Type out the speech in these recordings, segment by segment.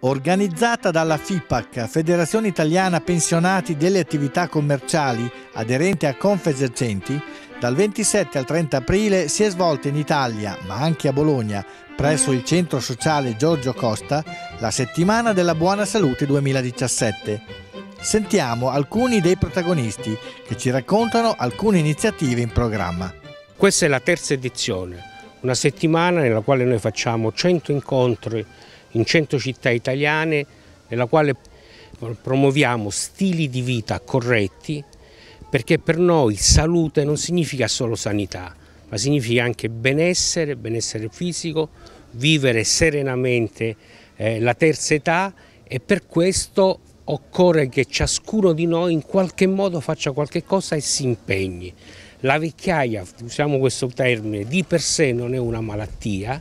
organizzata dalla FIPAC, Federazione Italiana Pensionati delle Attività Commerciali, aderente a Confesercenti, dal 27 al 30 aprile si è svolta in Italia, ma anche a Bologna, presso il Centro Sociale Giorgio Costa, la Settimana della Buona Salute 2017. Sentiamo alcuni dei protagonisti che ci raccontano alcune iniziative in programma. Questa è la terza edizione una settimana nella quale noi facciamo 100 incontri in 100 città italiane, nella quale promuoviamo stili di vita corretti, perché per noi salute non significa solo sanità, ma significa anche benessere, benessere fisico, vivere serenamente eh, la terza età e per questo occorre che ciascuno di noi in qualche modo faccia qualche cosa e si impegni. La vecchiaia, usiamo questo termine, di per sé non è una malattia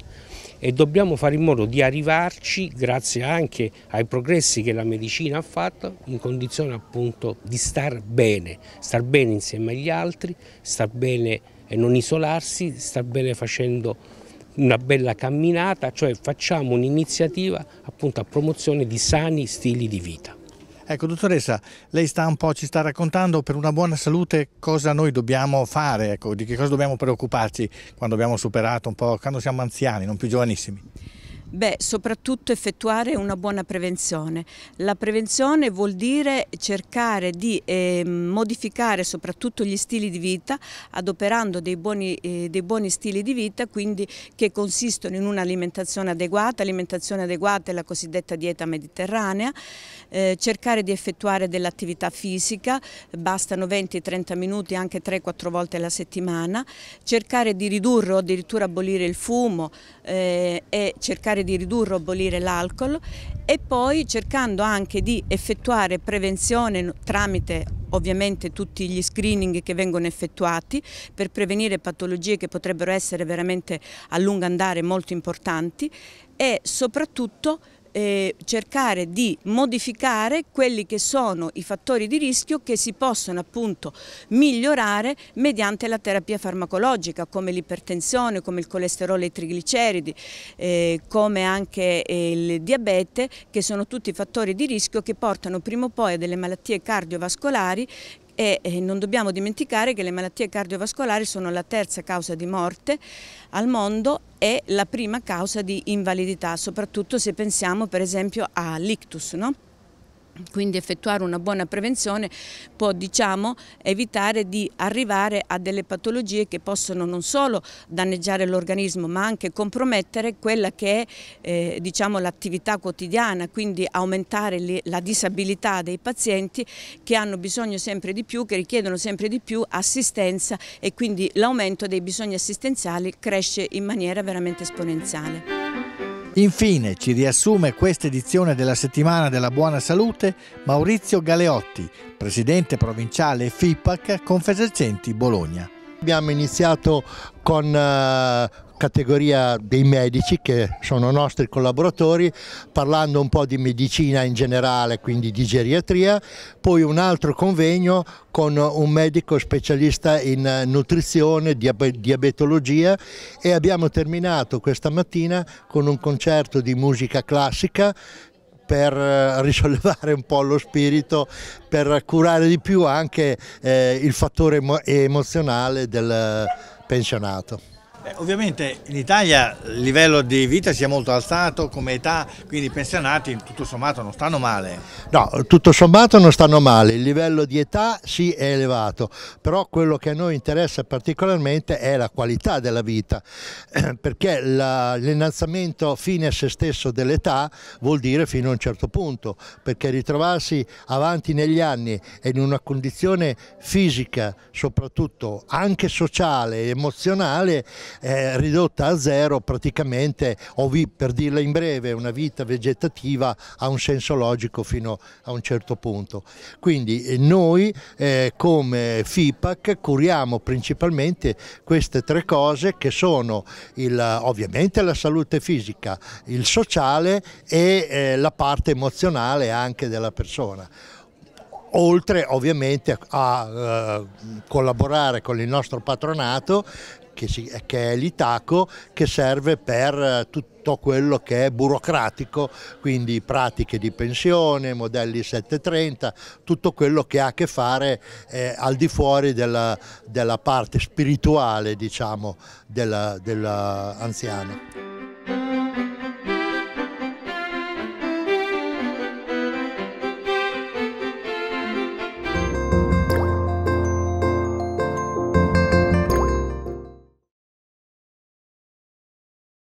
e dobbiamo fare in modo di arrivarci, grazie anche ai progressi che la medicina ha fatto, in condizione appunto di star bene, star bene insieme agli altri, star bene e non isolarsi, star bene facendo una bella camminata, cioè facciamo un'iniziativa appunto a promozione di sani stili di vita. Ecco, dottoressa, lei sta un po', ci sta raccontando per una buona salute cosa noi dobbiamo fare, ecco, di che cosa dobbiamo preoccuparci quando abbiamo superato un po', quando siamo anziani, non più giovanissimi. Beh, soprattutto effettuare una buona prevenzione. La prevenzione vuol dire cercare di eh, modificare soprattutto gli stili di vita adoperando dei buoni, eh, dei buoni stili di vita quindi che consistono in un'alimentazione adeguata, alimentazione adeguata è la cosiddetta dieta mediterranea, eh, cercare di effettuare dell'attività fisica, bastano 20-30 minuti anche 3-4 volte alla settimana, cercare di ridurre o addirittura abolire il fumo eh, e cercare cercare di ridurre o abolire l'alcol e poi cercando anche di effettuare prevenzione tramite ovviamente tutti gli screening che vengono effettuati per prevenire patologie che potrebbero essere veramente a lungo andare molto importanti e soprattutto eh, cercare di modificare quelli che sono i fattori di rischio che si possono appunto migliorare mediante la terapia farmacologica come l'ipertensione, come il colesterolo e i trigliceridi, eh, come anche eh, il diabete che sono tutti fattori di rischio che portano prima o poi a delle malattie cardiovascolari e non dobbiamo dimenticare che le malattie cardiovascolari sono la terza causa di morte al mondo e la prima causa di invalidità, soprattutto se pensiamo per esempio all'ictus. No? Quindi effettuare una buona prevenzione può diciamo, evitare di arrivare a delle patologie che possono non solo danneggiare l'organismo ma anche compromettere quella che è eh, diciamo, l'attività quotidiana, quindi aumentare le, la disabilità dei pazienti che hanno bisogno sempre di più, che richiedono sempre di più assistenza e quindi l'aumento dei bisogni assistenziali cresce in maniera veramente esponenziale. Infine ci riassume questa edizione della settimana della buona salute Maurizio Galeotti, presidente provinciale FIPAC Confesercenti Bologna. Abbiamo iniziato con eh, categoria dei medici che sono nostri collaboratori, parlando un po' di medicina in generale, quindi di geriatria, poi un altro convegno con un medico specialista in eh, nutrizione, diabetologia e abbiamo terminato questa mattina con un concerto di musica classica per eh, risollevare un po' lo spirito, per curare di più anche eh, il fattore emozionale del pensionato. Beh, ovviamente in Italia il livello di vita si è molto alzato come età, quindi i pensionati tutto sommato non stanno male. No, tutto sommato non stanno male, il livello di età sì è elevato, però quello che a noi interessa particolarmente è la qualità della vita, perché l'innalzamento fine a se stesso dell'età vuol dire fino a un certo punto, perché ritrovarsi avanti negli anni e in una condizione fisica soprattutto, anche sociale, e emozionale, eh, ridotta a zero praticamente, o vi, per dirla in breve, una vita vegetativa ha un senso logico fino a un certo punto. Quindi eh, noi eh, come FIPAC curiamo principalmente queste tre cose che sono il, ovviamente la salute fisica, il sociale e eh, la parte emozionale anche della persona oltre ovviamente a, a, eh, collaborare con il nostro patronato che, si, che è l'Itaco, che serve per eh, tutto quello che è burocratico, quindi pratiche di pensione, modelli 730, tutto quello che ha a che fare eh, al di fuori della, della parte spirituale diciamo, dell'anziano. Della